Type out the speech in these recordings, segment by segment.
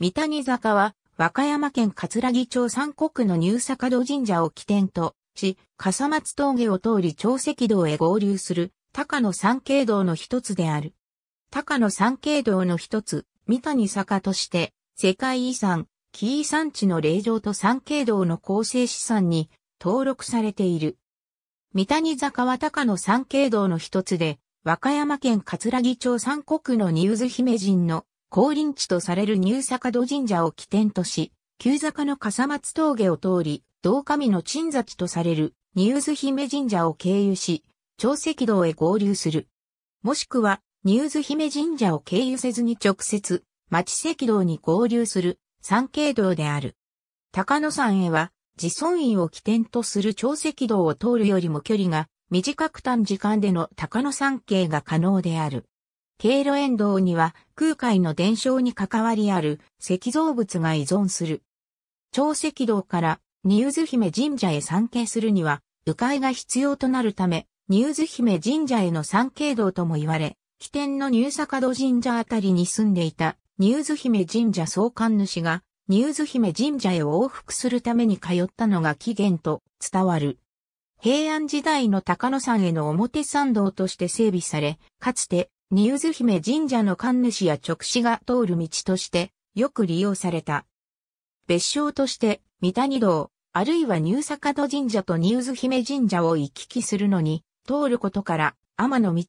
三谷坂は、和歌山県葛城町三国の入坂戸神社を起点とし、笠松峠を通り長石道へ合流する、高野三景道の一つである。高野三景道の一つ、三谷坂として、世界遺産、紀伊山地の霊場と三景道の構成資産に登録されている。三谷坂は高野三景道の一つで、和歌山県葛城町三国の新津姫神の降臨地とされる入坂戸神社を起点とし、旧坂の笠松峠を通り、道上の鎮崎とされる入津姫神社を経由し、長石堂へ合流する。もしくは、入津姫神社を経由せずに直接、町石道に合流する三景道である。高野山へは、自尊院を起点とする長石道を通るよりも距離が短く短時間での高野山系が可能である。経路沿道には空海の伝承に関わりある石造物が依存する。長石道からニズ姫神社へ参詣するには、迂回が必要となるため、ニズ姫神社への参詣道とも言われ、起点のニ坂戸神社あたりに住んでいたニズ姫神社総監主が、ニズ姫神社へ往復するために通ったのが起源と伝わる。平安時代の高野山への表参道として整備され、かつてニューズ姫神社の神主や直使が通る道としてよく利用された。別称として三谷道、あるいはニューサカド神社とニューズ姫神社を行き来するのに通ることから天の道、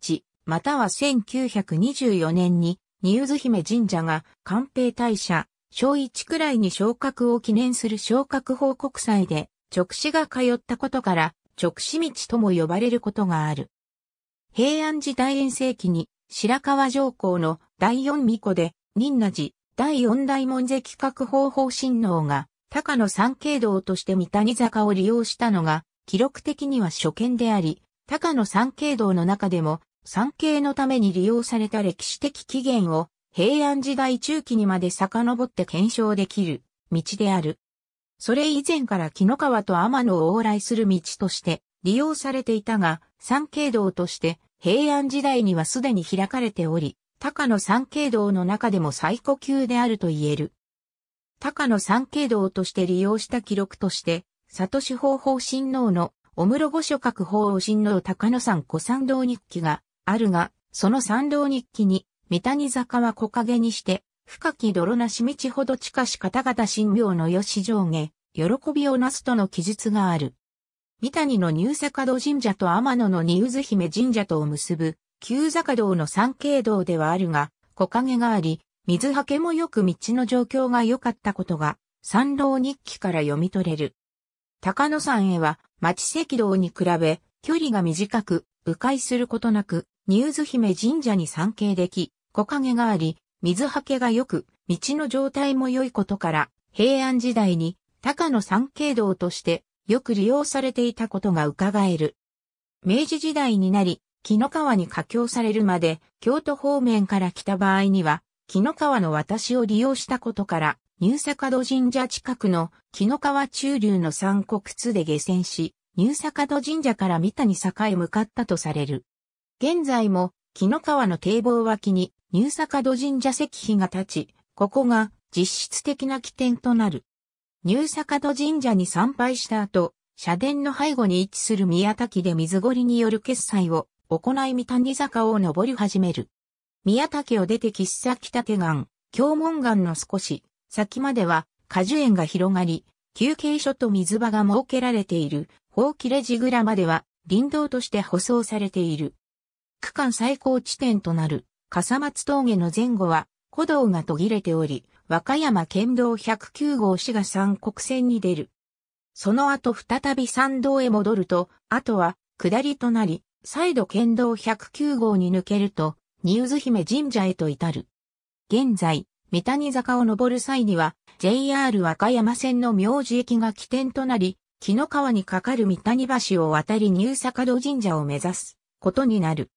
または1924年にニューズ姫神社が官兵大社、小一くらいに昇格を記念する昇格報告祭で直使が通ったことから直使道とも呼ばれることがある。平安時代遠征期に白川上皇の第四巫女で、仁和寺、第四代門跡確保法神皇が、高野三景道として三谷坂を利用したのが、記録的には初見であり、高野三景道の中でも、三景のために利用された歴史的起源を、平安時代中期にまで遡って検証できる、道である。それ以前から木の川と天野を往来する道として利用されていたが、三景道として平安時代にはすでに開かれており、高野三景堂の中でも最古級であると言える。高野三景堂として利用した記録として、里志方法親王のお室御所各法を親王高野山古参道日記があるが、その参道日記に、三谷坂は木陰にして、深き泥なし道ほど近し方々神妙のし上下、喜びをなすとの記述がある。三谷の入坂戸神社と天野の二渦姫神社とを結ぶ、旧坂道の三景道ではあるが、木陰があり、水はけもよく道の状況が良かったことが、三郎日記から読み取れる。高野山へは、町赤道に比べ、距離が短く、迂回することなく、二渦姫神社に参詣でき、木陰があり、水はけが良く、道の状態も良いことから、平安時代に高野参詣道としてよく利用されていたことが伺える。明治時代になり、木の川に架橋されるまで、京都方面から来た場合には、木の川の私を利用したことから、ニュー坂戸神社近くの木の川中流の三国津で下船し、ニュー坂戸神社から三谷坂へ向かったとされる。現在も、木の川の堤防脇に、ニュー坂戸神社石碑が立ち、ここが実質的な起点となる。ニューサカド神社に参拝した後、社殿の背後に位置する宮滝で水堀による決済を行い三谷坂を登り始める。宮滝を出て喫茶北手岩、京門岩の少し先までは果樹園が広がり、休憩所と水場が設けられている、ほうきれじ倉までは林道として舗装されている。区間最高地点となる笠松峠の前後は、古道が途切れており、和歌山県道109号市が三国線に出る。その後再び山道へ戻ると、あとは下りとなり、再度県道109号に抜けると、新渦姫神社へと至る。現在、三谷坂を登る際には、JR 和歌山線の明治駅が起点となり、木の川に架かる三谷橋を渡り入坂戸神社を目指すことになる。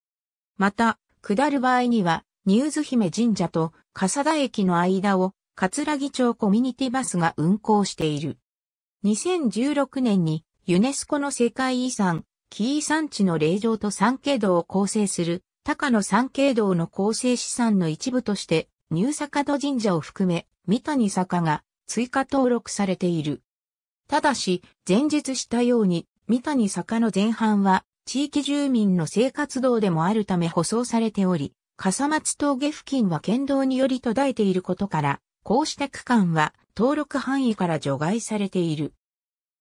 また、下る場合には、ーズ姫神社と笠田駅の間を葛城町コミュニティバスが運行している。2016年にユネスコの世界遺産、紀伊山地の霊場と山系道を構成する高野山系道の構成資産の一部として、ニューサカド神社を含め、三谷坂が追加登録されている。ただし、前述したように、三谷坂の前半は、地域住民の生活道でもあるため舗装されており、笠松峠付近は県道により途絶えていることから、こうした区間は登録範囲から除外されている。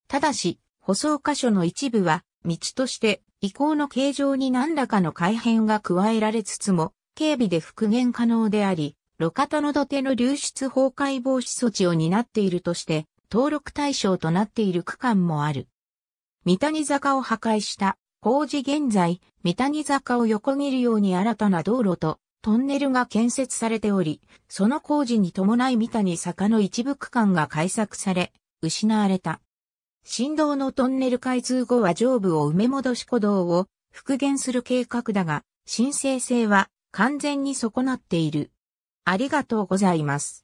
ただし、舗装箇所の一部は道として移行の形状に何らかの改変が加えられつつも、警備で復元可能であり、路肩の土手の流出崩壊防止措置を担っているとして、登録対象となっている区間もある。三谷坂を破壊した工事現在、三谷坂を横切るように新たな道路とトンネルが建設されており、その工事に伴い三谷坂の一部区間が改作され、失われた。振動のトンネル開通後は上部を埋め戻し鼓動を復元する計画だが、申請性は完全に損なっている。ありがとうございます。